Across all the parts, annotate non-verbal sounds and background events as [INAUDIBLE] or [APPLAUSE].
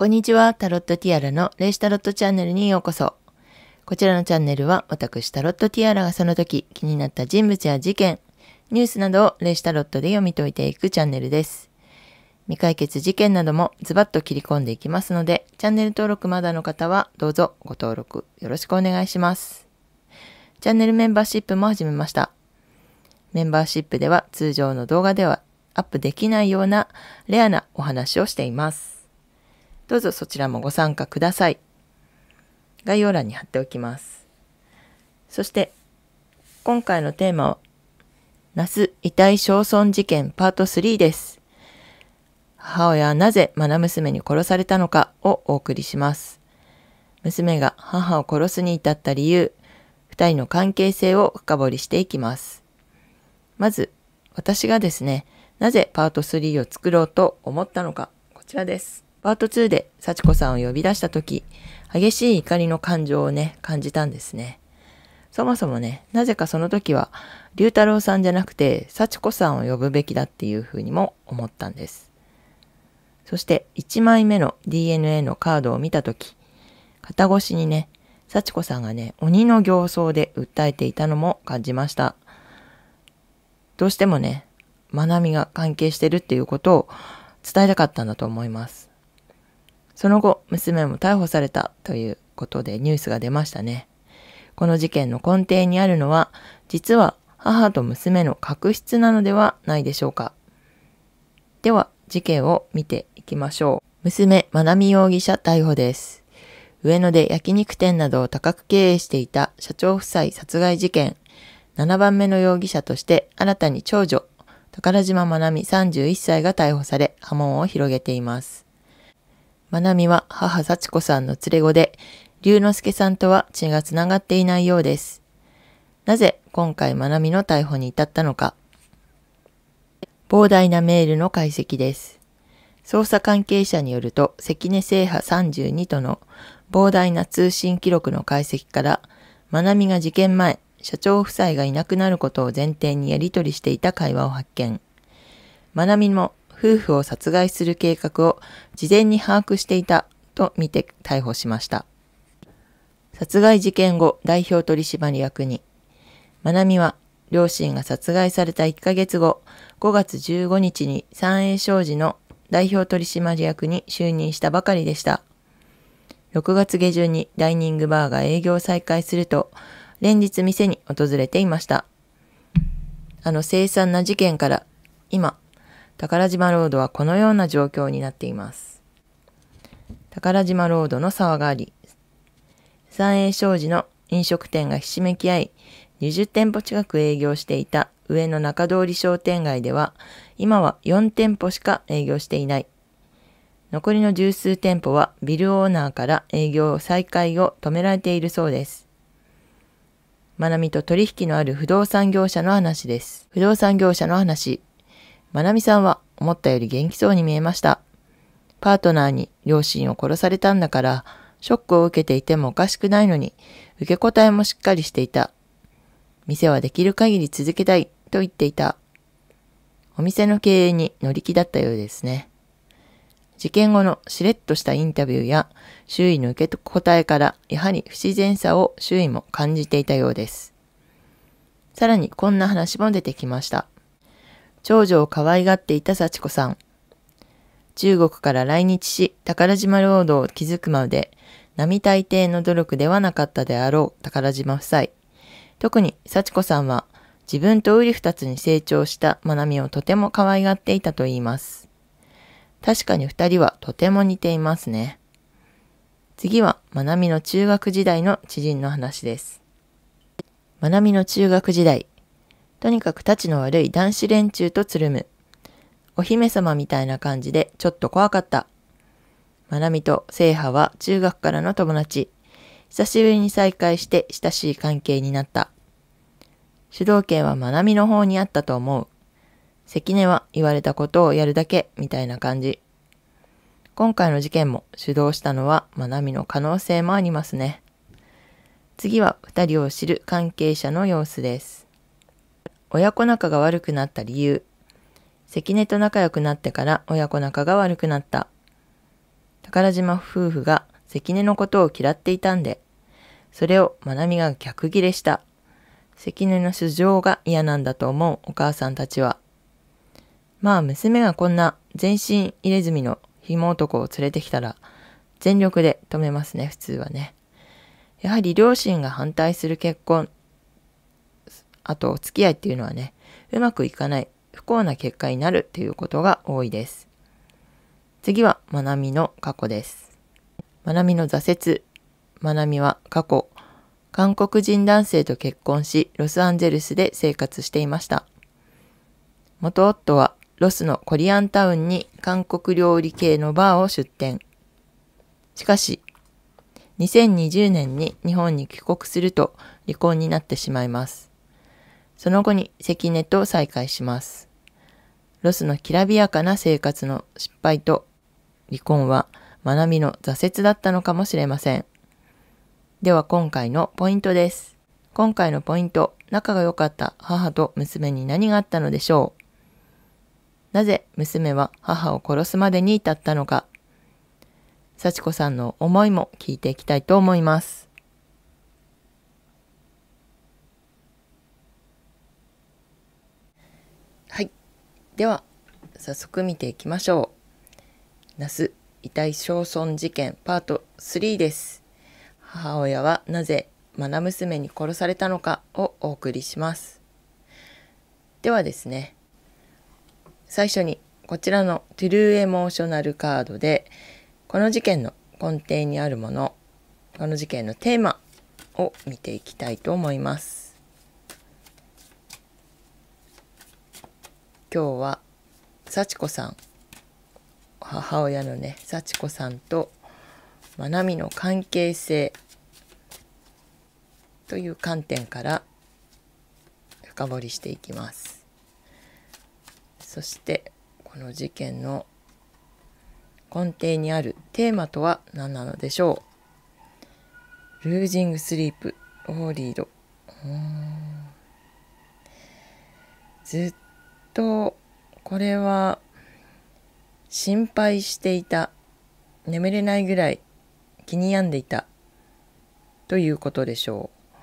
こんにちは、タロットティアラのレイシタロットチャンネルにようこそ。こちらのチャンネルは私タロットティアラがその時気になった人物や事件、ニュースなどをレイシタロットで読み解いていくチャンネルです。未解決事件などもズバッと切り込んでいきますので、チャンネル登録まだの方はどうぞご登録よろしくお願いします。チャンネルメンバーシップも始めました。メンバーシップでは通常の動画ではアップできないようなレアなお話をしています。どうぞそちらもご参加ください。概要欄に貼っておきます。そして、今回のテーマは、那須遺体焼損事件パート3です。母親はなぜ愛娘に殺されたのかをお送りします。娘が母を殺すに至った理由、二人の関係性を深掘りしていきます。まず、私がですね、なぜパート3を作ろうと思ったのか、こちらです。パート2で幸子さんを呼び出した時、激しい怒りの感情をね、感じたんですね。そもそもね、なぜかその時は、龍太郎さんじゃなくて、幸子さんを呼ぶべきだっていうふうにも思ったんです。そして1枚目の DNA のカードを見た時、肩越しにね、幸子さんがね、鬼の形相で訴えていたのも感じました。どうしてもね、学なみが関係してるっていうことを伝えたかったんだと思います。その後、娘も逮捕されたということでニュースが出ましたね。この事件の根底にあるのは、実は母と娘の確執なのではないでしょうか。では、事件を見ていきましょう。娘、まなみ容疑者逮捕です。上野で焼肉店などを多角経営していた社長夫妻殺害事件、7番目の容疑者として新たに長女、宝島まなみ31歳が逮捕され波紋を広げています。まなみは母幸子さんの連れ子で、龍之介さんとは血が繋がっていないようです。なぜ今回まなみの逮捕に至ったのか。膨大なメールの解析です。捜査関係者によると、関根聖波32との膨大な通信記録の解析から、まなみが事件前、社長夫妻がいなくなることを前提にやり取りしていた会話を発見。まなみも夫婦を殺害する計画を事前に把握していたと見て逮捕しました。殺害事件後、代表取締役に、まなみは両親が殺害された1ヶ月後、5月15日に三栄商事の代表取締役に就任したばかりでした。6月下旬にダイニングバーが営業再開すると、連日店に訪れていました。あの凄惨な事件から、今、宝島ロードはこのような状況になっています。宝島ロードの沢があり、三栄商事の飲食店がひしめき合い、20店舗近く営業していた上野中通り商店街では、今は4店舗しか営業していない。残りの十数店舗はビルオーナーから営業再開を止められているそうです。学なみと取引のある不動産業者の話です。不動産業者の話。まなみさんは思ったより元気そうに見えました。パートナーに両親を殺されたんだから、ショックを受けていてもおかしくないのに、受け答えもしっかりしていた。店はできる限り続けたいと言っていた。お店の経営に乗り気だったようですね。事件後のしれっとしたインタビューや周囲の受け答えからやはり不自然さを周囲も感じていたようです。さらにこんな話も出てきました。長女を可愛がっていた幸子さん。中国から来日し、宝島ロードを築くまで、並大抵の努力ではなかったであろう宝島夫妻。特に幸子さんは、自分とウリ二つに成長した学美をとても可愛がっていたと言います。確かに二人はとても似ていますね。次は、学なの中学時代の知人の話です。学なの中学時代、とにかく立ちの悪い男子連中とつるむ。お姫様みたいな感じでちょっと怖かった。まなみと聖波は中学からの友達。久しぶりに再会して親しい関係になった。主導権はまなみの方にあったと思う。関根は言われたことをやるだけみたいな感じ。今回の事件も主導したのはまなみの可能性もありますね。次は2人を知る関係者の様子です。親子仲が悪くなった理由。関根と仲良くなってから親子仲が悪くなった。宝島夫婦が関根のことを嫌っていたんで、それを学なみが逆ギレした。関根の素性が嫌なんだと思うお母さんたちは。まあ娘がこんな全身入れ墨の紐男を連れてきたら全力で止めますね、普通はね。やはり両親が反対する結婚あと、お付き合いっていうのはね、うまくいかない、不幸な結果になるっていうことが多いです。次は、まなみの過去です。まなみの挫折。まなみは過去、韓国人男性と結婚し、ロサンゼルスで生活していました。元夫は、ロスのコリアンタウンに韓国料理系のバーを出店。しかし、2020年に日本に帰国すると離婚になってしまいます。その後に関根と再会します。ロスのきらびやかな生活の失敗と離婚は、まなみの挫折だったのかもしれません。では今回のポイントです。今回のポイント、仲が良かった母と娘に何があったのでしょうなぜ娘は母を殺すまでに至ったのか幸子さんの思いも聞いていきたいと思います。では早速見ていきましょう那須遺体焼損事件パート3です母親はなぜ愛娘に殺されたのかをお送りしますではですね最初にこちらのトゥルーエモーショナルカードでこの事件の根底にあるものこの事件のテーマを見ていきたいと思います今日は幸子さん母親のね幸子さんとまなみの関係性という観点から深掘りしていきますそしてこの事件の根底にあるテーマとは何なのでしょうルージングスリープオーリードずっとこれは心配していた眠れないぐらい気に病んでいたということでしょう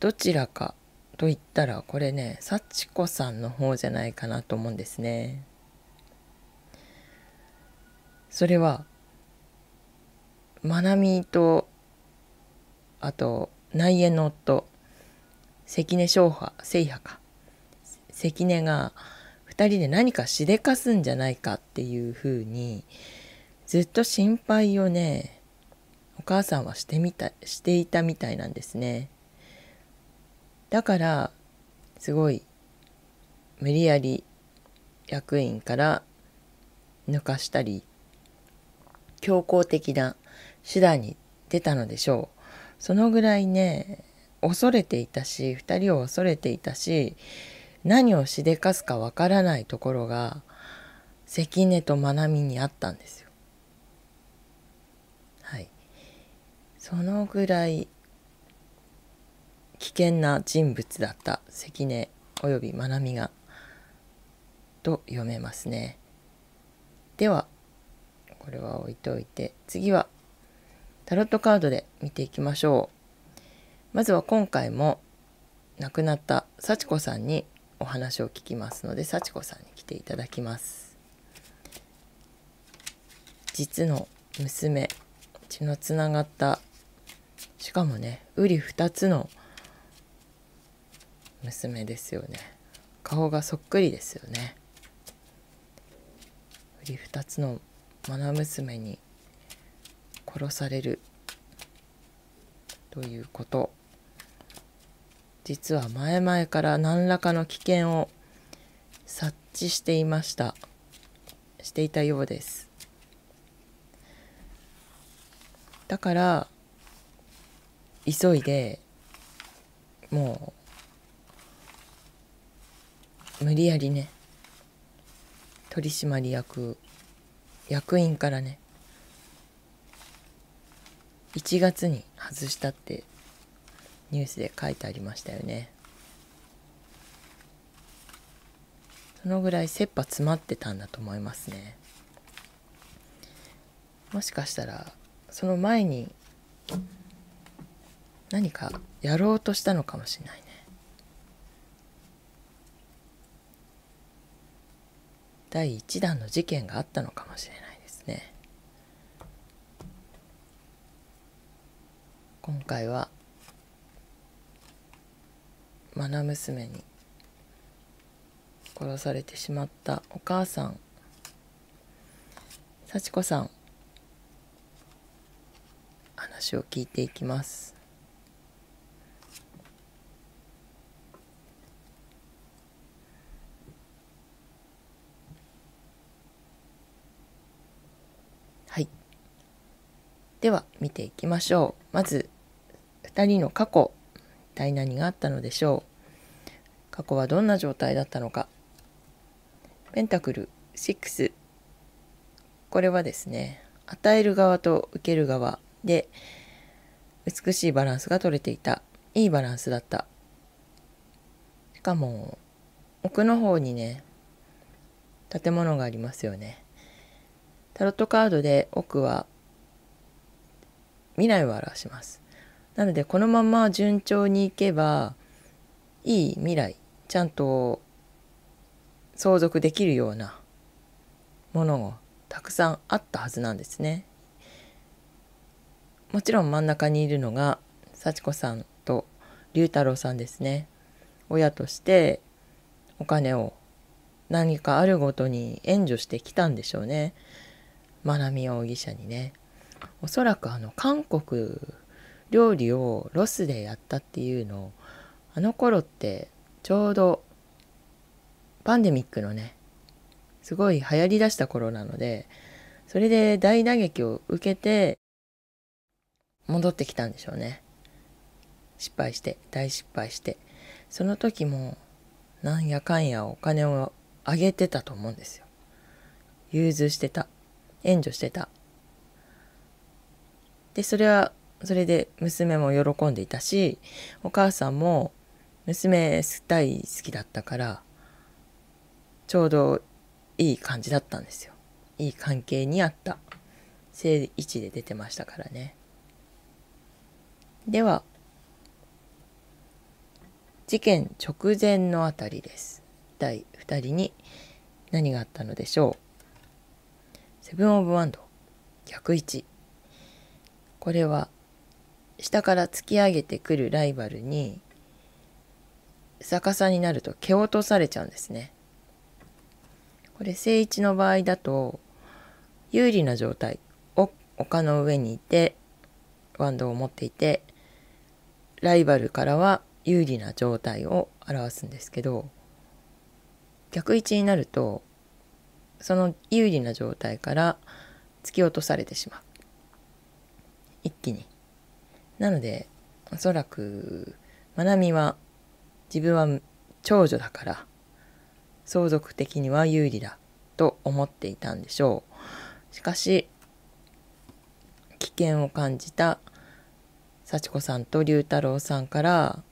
どちらかと言ったらこれね幸子さんの方じゃないかなと思うんですねそれはまなみとあと内縁の夫関根昌波聖波か関根が2人で何かしでかすんじゃないかっていうふうにずっと心配をねお母さんはしてみたしていたみたいなんですねだからすごい無理やり役員から抜かしたり強硬的な手段に出たのでしょうそのぐらいね恐れていたし2人を恐れていたし何をしでかすかわからないところが関根と愛美にあったんですよ。はい。そのぐらい危険な人物だった関根および愛美がと読めますね。ではこれは置いといて次はタロットカードで見ていきましょう。まずは今回も亡くなった幸子さんにお話を聞きますので幸子さんに来ていただきます実の娘血のつながったしかもねうり二つの娘ですよね顔がそっくりですよねうり二つの愛娘に殺されるということ実は前々から何らかの危険を察知していましたしていたようですだから急いでもう無理やりね取締役役員からね1月に外したってニュースで書いてありましたよねそのぐらい切羽詰まってたんだと思いますねもしかしたらその前に何かやろうとしたのかもしれないね第1弾の事件があったのかもしれないですね今回は愛娘に殺されてしまったお母さん幸子さん話を聞いていきます。はいでは見ていきましょうまず2人の過去体何があったのでしょう過去はどんな状態だったのかペンタクル6これはですね与える側と受ける側で美しいバランスが取れていたいいバランスだったしかも奥の方にね建物がありますよねタロットカードで奥は未来を表しますなのでこのまま順調にいけばいい未来ちゃんと相続できるようなものをたくさんあったはずなんですね。もちろん真ん中にいるのが幸子さんと龍太郎さんですね。親としてお金を何かあるごとに援助してきたんでしょうね。愛美容疑者にね。おそらくあの韓国料理をロスでやったっていうのをあの頃ってちょうどパンデミックのねすごい流行りだした頃なのでそれで大打撃を受けて戻ってきたんでしょうね失敗して大失敗してその時もなんやかんやお金をあげてたと思うんですよ融通してた援助してたでそれはそれで娘も喜んでいたしお母さんも娘大好きだったからちょうどいい感じだったんですよいい関係にあった正位置で出てましたからねでは事件直前のあたりです第2人に何があったのでしょうセブン・オブ・ワンド逆位置これは下から突き上げてくるライバルに逆さになると蹴落とされちゃうんですね。これ正一の場合だと有利な状態を丘の上にいてワンドを持っていてライバルからは有利な状態を表すんですけど逆位置になるとその有利な状態から突き落とされてしまう一気になので、おそらく、まなみは、自分は長女だから、相続的には有利だ、と思っていたんでしょう。しかし、危険を感じた、幸子さんと龍太郎さんから、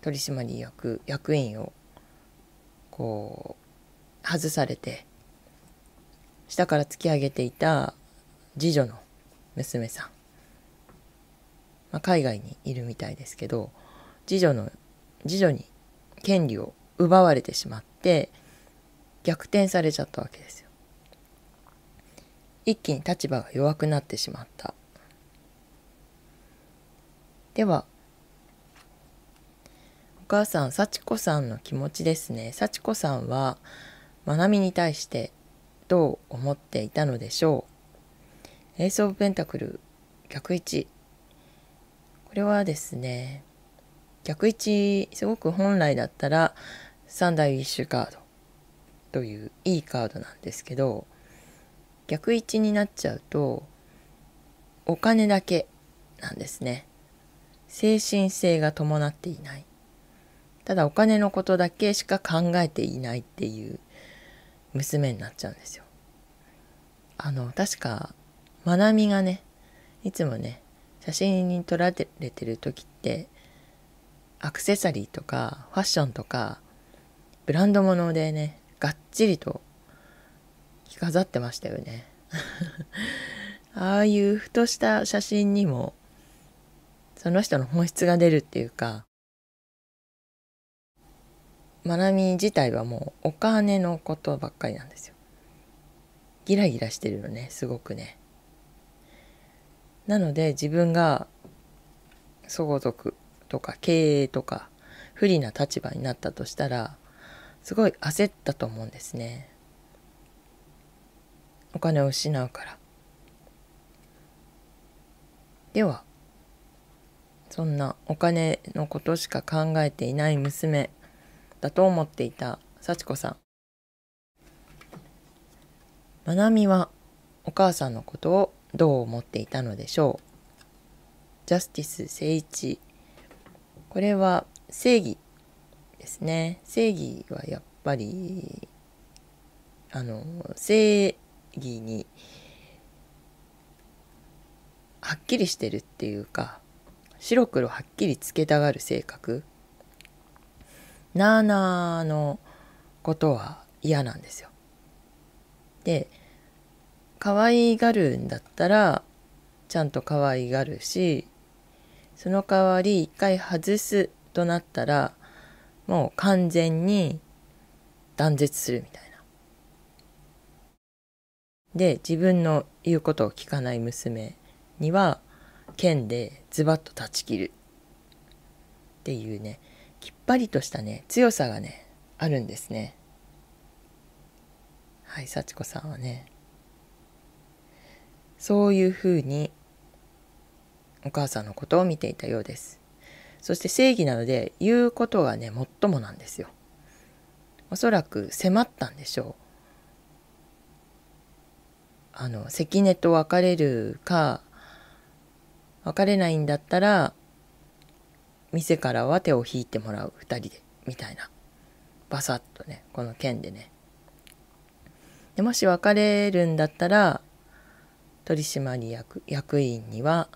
取締役、役員を、こう、外されて、下から突き上げていた次女の娘さんまあ、海外にいるみたいですけど次女の次女に権利を奪われてしまって逆転されちゃったわけですよ。一気に立場が弱くなってしまった。ではお母さん幸子さんの気持ちですね幸子さんは愛美に対してどう思っていたのでしょう「エース・オブ・ペンタクル」逆1これはですね、逆位置、すごく本来だったら三ッシュカードといういいカードなんですけど、逆位置になっちゃうと、お金だけなんですね。精神性が伴っていない。ただお金のことだけしか考えていないっていう娘になっちゃうんですよ。あの、確か、まなみがね、いつもね、写真に撮られてる時ってアクセサリーとかファッションとかブランド物でねがっちりと着飾ってましたよね [LAUGHS] ああいうふとした写真にもその人の本質が出るっていうかまなみ自体はもうお金のことばっかりなんですよギラギラしてるのねすごくねなので自分が相続とか経営とか不利な立場になったとしたらすごい焦ったと思うんですね。お金を失うから。ではそんなお金のことしか考えていない娘だと思っていた幸子さん。まなみはお母さんのことをどう思っていたのでしょうジャスティス正一これは正義ですね正義はやっぱりあの正義にはっきりしてるっていうか白黒はっきりつけたがる性格なーなーのことは嫌なんですよ。で可愛がるんだったらちゃんと可愛がるしその代わり一回外すとなったらもう完全に断絶するみたいな。で自分の言うことを聞かない娘には剣でズバッと断ち切るっていうねきっぱりとしたね強さがねあるんですね。はい幸子さんはねそういうふうにお母さんのことを見ていたようです。そして正義なので言うことがね、最もなんですよ。おそらく迫ったんでしょう。あの、関根と別れるか、別れないんだったら、店からは手を引いてもらう、2人で、みたいな。バサッとね、この件でね。でもし別れるんだったら、取締役役員には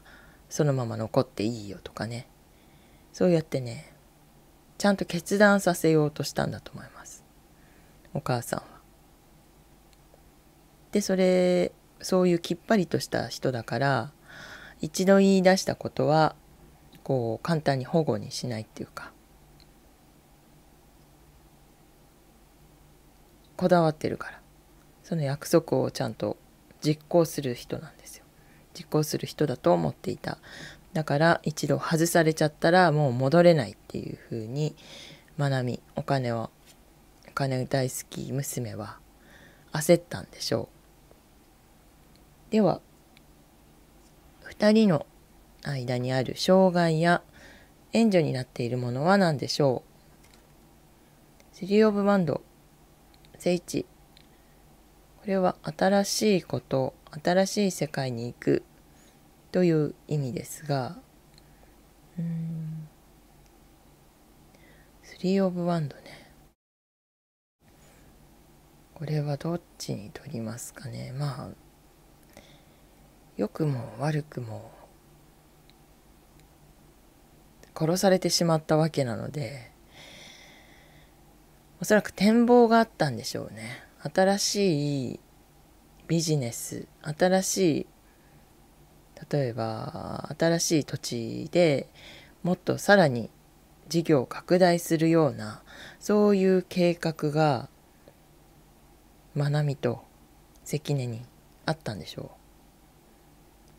そのまま残っていいよとかねそうやってねちゃんと決断させようとしたんだと思いますお母さんは。でそれそういうきっぱりとした人だから一度言い出したことはこう簡単に保護にしないっていうかこだわってるからその約束をちゃんと実行する人なんですよ。実行する人だと思っていた。だから一度外されちゃったらもう戻れないっていうふうに学びお金をお金大好き娘は焦ったんでしょう。では2人の間にある障害や援助になっているものは何でしょうスリオブバンド聖地これは新しいこと新しい世界に行くという意味ですがうん3オブワンドねこれはどっちにとりますかねまあ良くも悪くも殺されてしまったわけなのでおそらく展望があったんでしょうね新しいビジネス新しい例えば新しい土地でもっとさらに事業を拡大するようなそういう計画がまなみと関根にあったんでしょ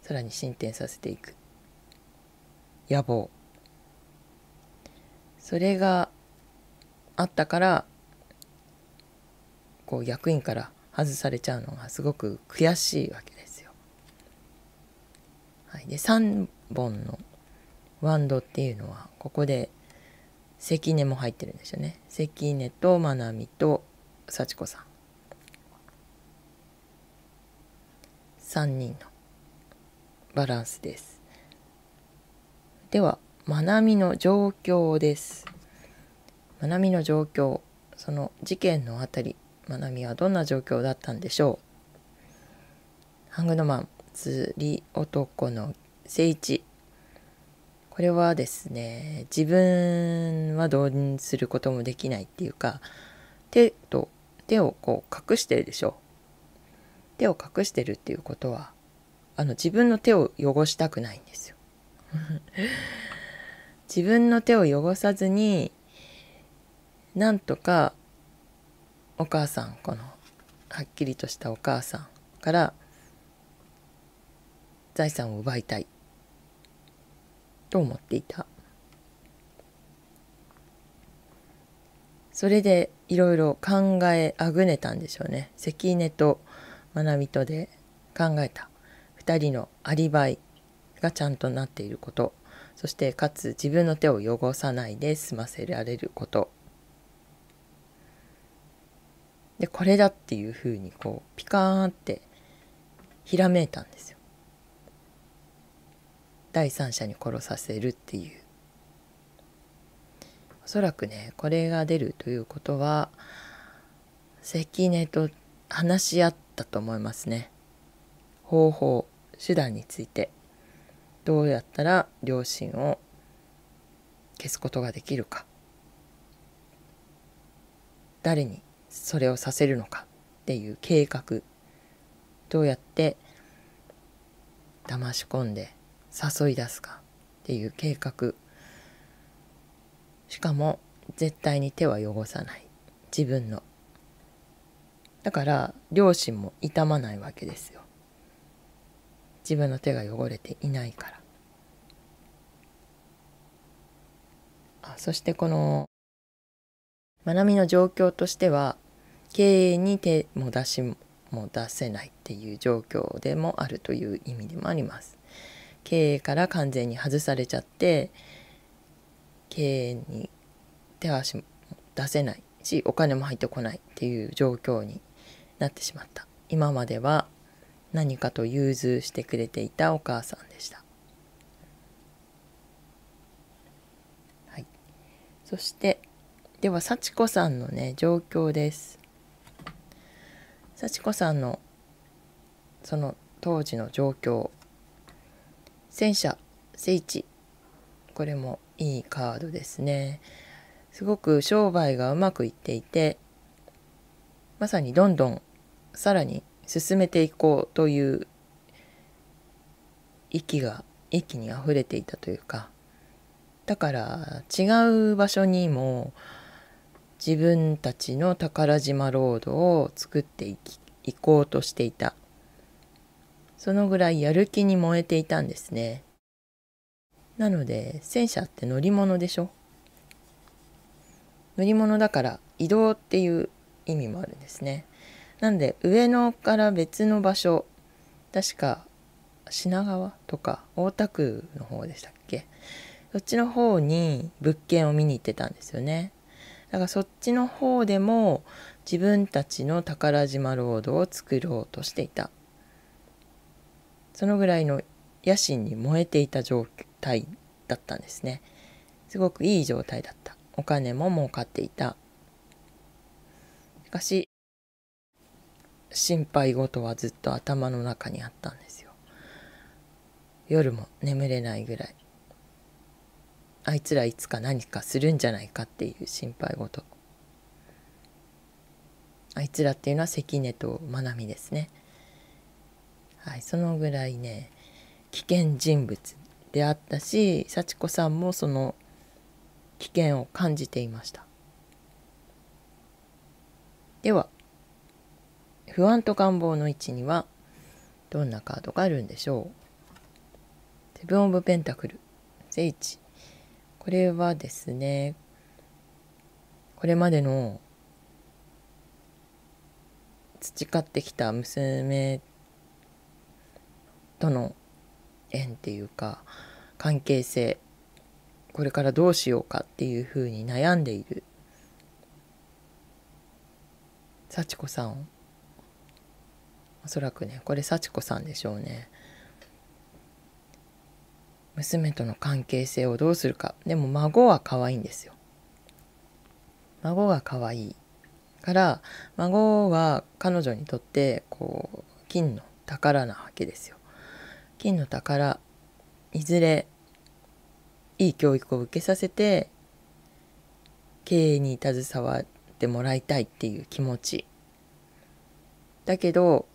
うさらに進展させていく野望それがあったからこう役員から外されちゃうのがすごく悔しいわけですよ。はい、で3本のワンドっていうのはここで関根も入ってるんですよね。関根と真奈美と幸子さん。3人のバランスです。では、まなみの状況です。まなみの状況、その事件のあたり、まなみはどんな状況だったんでしょうハングノマン釣り男の聖一これはですね自分はどうすることもできないっていうか手と手をこう隠してるでしょ手を隠してるっていうことはあの自分の手を汚したくないんですよ [LAUGHS] 自分の手を汚さずになんとかお母さんこのはっきりとしたお母さんから財産を奪いたいと思っていたそれでいろいろ考えあぐねたんでしょうね関根と愛美とで考えた2人のアリバイがちゃんとなっていることそしてかつ自分の手を汚さないで済ませられることでこれだっていうふうにこうピカーンってひらめいたんですよ。第三者に殺させるっていう。おそらくねこれが出るということは関根と話し合ったと思いますね。方法手段についてどうやったら両親を消すことができるか誰にそれをさせるのかっていう計画どうやって騙し込んで誘い出すかっていう計画しかも絶対に手は汚さない自分のだから両親も痛まないわけですよ自分の手が汚れていないからあそしてこの学びの状況としては経営に手も出しも出せないっていう状況でもあるという意味でもあります。経営から完全に外されちゃって経営に手足も出せないしお金も入ってこないっていう状況になってしまった今までは何かと融通してくれていたお母さんでした、はい、そしてでは幸子さんのね状況です幸子さんのその当時の状況戦車聖地これもいいカードですねすごく商売がうまくいっていてまさにどんどんさらに進めていこうという息が一気に溢れていたというかだから違う場所にも自分たちの宝島ロードを作っていき行こうとしていたそのぐらいやる気に燃えていたんですねなので戦車って乗り物でしょ乗り物だから移動っていう意味もあるんですねなんで上野から別の場所確か品川とか大田区の方でしたっけそっちの方に物件を見に行ってたんですよねだからそっちの方でも自分たちの宝島ロードを作ろうとしていたそのぐらいの野心に燃えていた状態だったんですねすごくいい状態だったお金も儲かっていたしかし心配事はずっと頭の中にあったんですよ夜も眠れないぐらいあいつらいつか何かするんじゃないかっていう心配事あいつらっていうのは関根と愛美ですねはいそのぐらいね危険人物であったし幸子さんもその危険を感じていましたでは不安と願望の位置にはどんなカードがあるんでしょうセブン・オブ・ペンタクル聖地これはですねこれまでの培ってきた娘との縁っていうか関係性これからどうしようかっていうふうに悩んでいる幸子さんおそらくねこれ幸子さんでしょうね娘との関係性をどうするかでも孫は可愛いんですよ孫が可愛いから孫は彼女にとってこう金の宝なわけですよ金の宝いずれいい教育を受けさせて経営に携わってもらいたいっていう気持ちだけど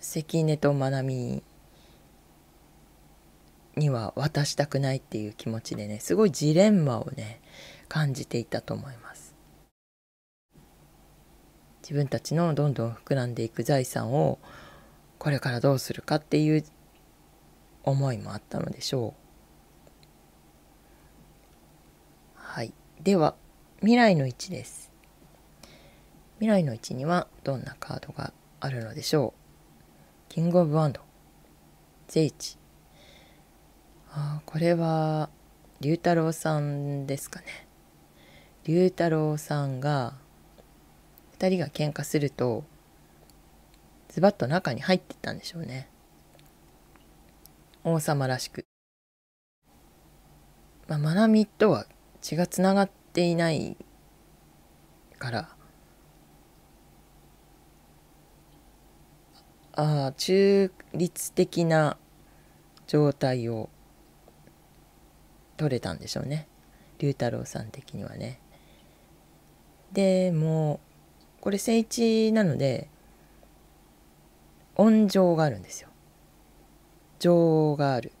関根と愛美には渡したくないっていう気持ちでねすごいジレンマをね感じていたと思います自分たちのどんどん膨らんでいく財産をこれからどうするかっていう思いもあったのでしょうはいでは未来の1です未来の1にはどんなカードがあるのでしょうキングオブワンド、ゼイチ、あこれは龍太郎さんですかね龍太郎さんが2人が喧嘩するとズバッと中に入ってったんでしょうね王様らしくまあ愛美とは血がつながっていないからああ中立的な状態を取れたんでしょうね龍太郎さん的にはね。でもこれ聖地なので音情があるんですよ。情がある。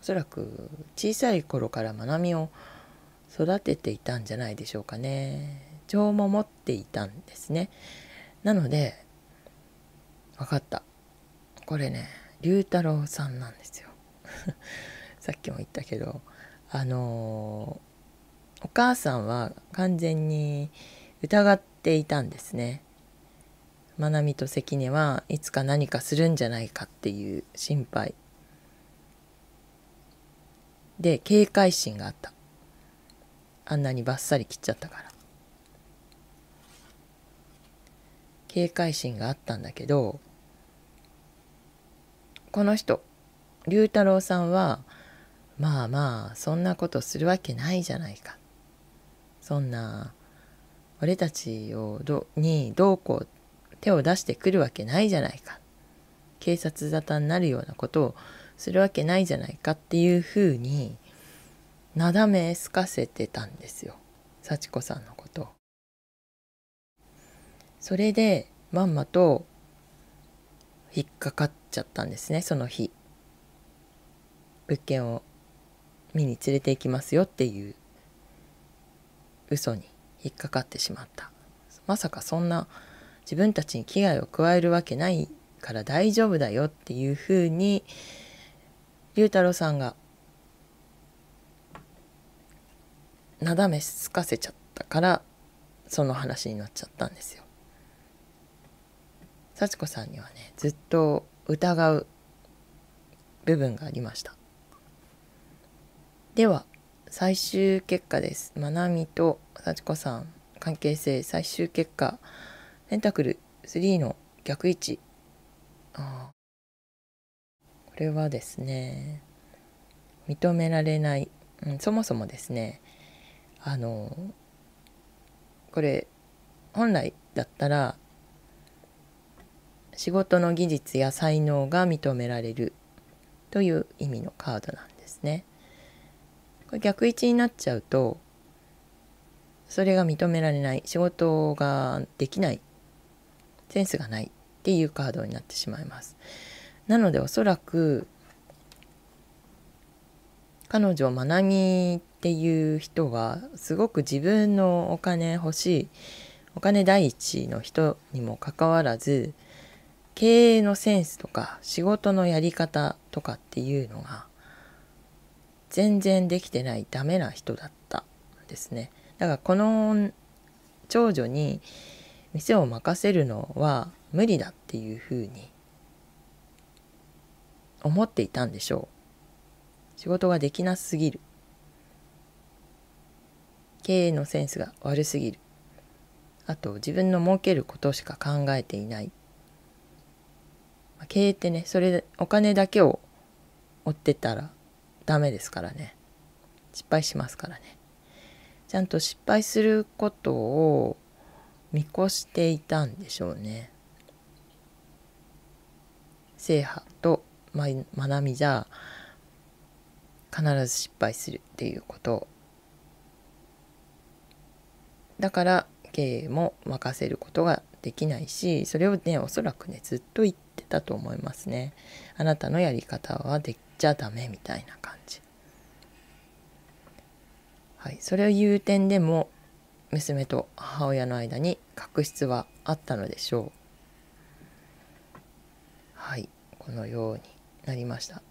おそらく小さい頃から学びを育てていたんじゃないでしょうかね。情も持っていたんですね。なので分かった。これね龍太郎さんなんですよ。さっきも言ったけどあのお母さんは完全に疑っていたんですね。まなみと関根はいつか何かするんじゃないかっていう心配で警戒心があったあんなにバッサリ切っちゃったから警戒心があったんだけどこの人龍太郎さんはまあまあそんなことするわけないじゃないかそんな俺たちをどにどうこう手を出してくるわけないじゃないか警察沙汰になるようなことをするわけないじゃないかっていうふうになだめすかせてたんですよ幸子さんのことそれでまんまと引っかかっちゃったんですねその日物件を見に連れて行きますよっていう嘘に引っかかってしまったまさかそんな自分たちに危害を加えるわけないから大丈夫だよっていうふうに龍太郎さんがなだめすかせちゃったからその話になっちゃったんですよ。幸子さんにはねずっと疑う部分がありました。では最終結果です。まなみと幸子さん関係性最終結果ペンタクル3の逆位置あこれはですね認められない、うん、そもそもですねあのこれ本来だったら仕事の技術や才能が認められるという意味のカードなんですね。逆位置になっちゃうとそれが認められない仕事ができないセンスがないっていうカードになってしまいます。なのでおそらく彼女を学びっていう人はすごく自分のお金欲しいお金第一の人にもかかわらず経営のセンスとか仕事のやり方とかっていうのが全然できてないダメな人だったんですね。だからこの長女に店を任せるのは無理だっていうふうに思っていたんでしょう。仕事ができなすぎる。経営のセンスが悪すぎる。あと自分の儲けることしか考えていない。経営ってね、それお金だけを追ってたらダメですからね失敗しますからねちゃんと失敗することを見越していたんでしょうね制覇と学びじゃ必ず失敗するっていうことだから経営も任せることができないしそれをねおそらくねずっと言ってたと思いますねあなたのやり方はでちゃダメみたいな感じ。はい、それを言う点でも娘と母親の間に確執はあったのでしょう。はいこのようになりました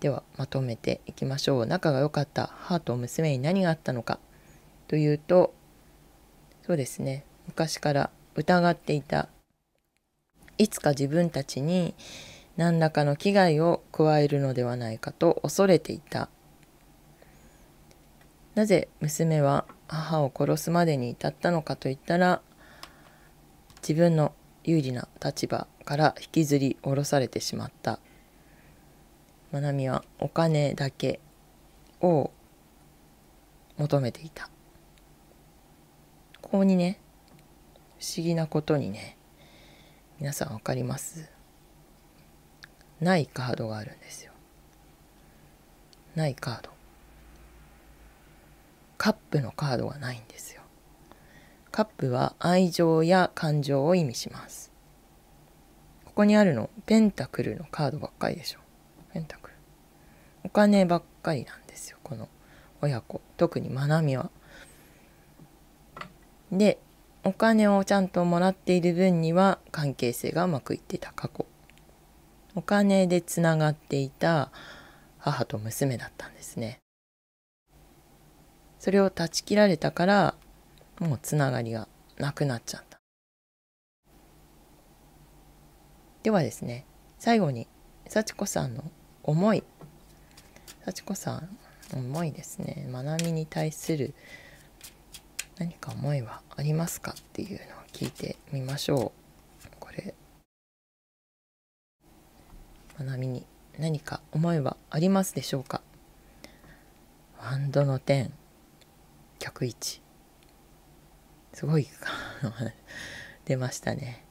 ではまとめていきましょう仲が良かった母と娘に何があったのかというとそうですね昔から疑っていたいつか自分たちに何らかの危害を加えるのではないかと恐れていたなぜ娘は母を殺すまでに至ったのかといったら自分の有利な立場から引きずり下ろされてしまった愛美、はお金だけを求めていたここにね不思議なことにね皆さん分かりますないカードがあるんですよ。ないカード。カップのカードがないんですよ。カップは愛情や感情を意味します。ここにあるの、ペンタクルのカードばっかりでしょ。ペンタクル。お金ばっかりなんですよ、この親子。特にまなみは。で、お金をちゃんともらっている分には関係性がうまくいってた過去お金でつながっていた母と娘だったんですね。それを断ち切られたからもうつながりがなくなっちゃった。ではですね最後に幸子さんの思い幸子さん思いですね学びに対する何か思いはありますかっていうのを聞いてみましょう。これ花見に何か思いはありますでしょうかワンドの点客1すごい出ましたね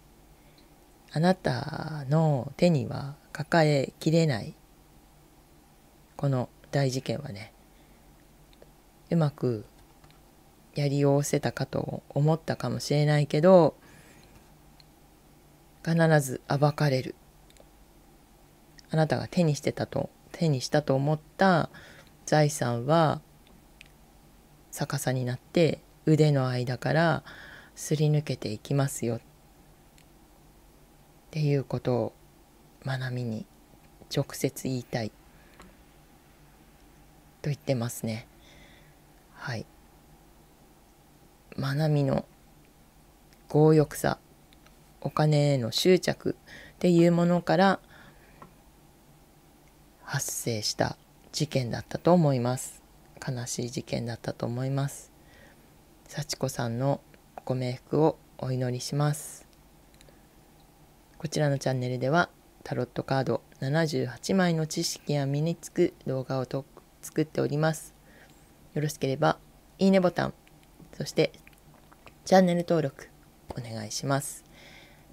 あなたの手には抱えきれないこの大事件はねうまくやりおせたかと思ったかもしれないけど必ず暴かれるあなたが手にしてたと手にしたと思った財産は逆さになって腕の間からすり抜けていきますよっていうことを学びに直接言いたいと言ってますねはい学びの強欲さお金への執着っていうものから発生した事件だったと思います悲しい事件だったと思います幸子さんのご冥福をお祈りしますこちらのチャンネルではタロットカード78枚の知識や身につく動画をと作っておりますよろしければいいねボタンそしてチャンネル登録お願いします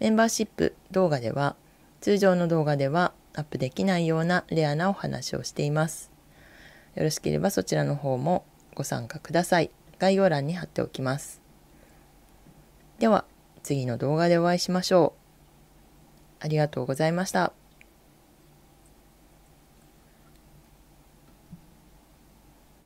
メンバーシップ動画では通常の動画ではアップできないようなレアなお話をしています。よろしければそちらの方もご参加ください。概要欄に貼っておきます。では次の動画でお会いしましょう。ありがとうございました。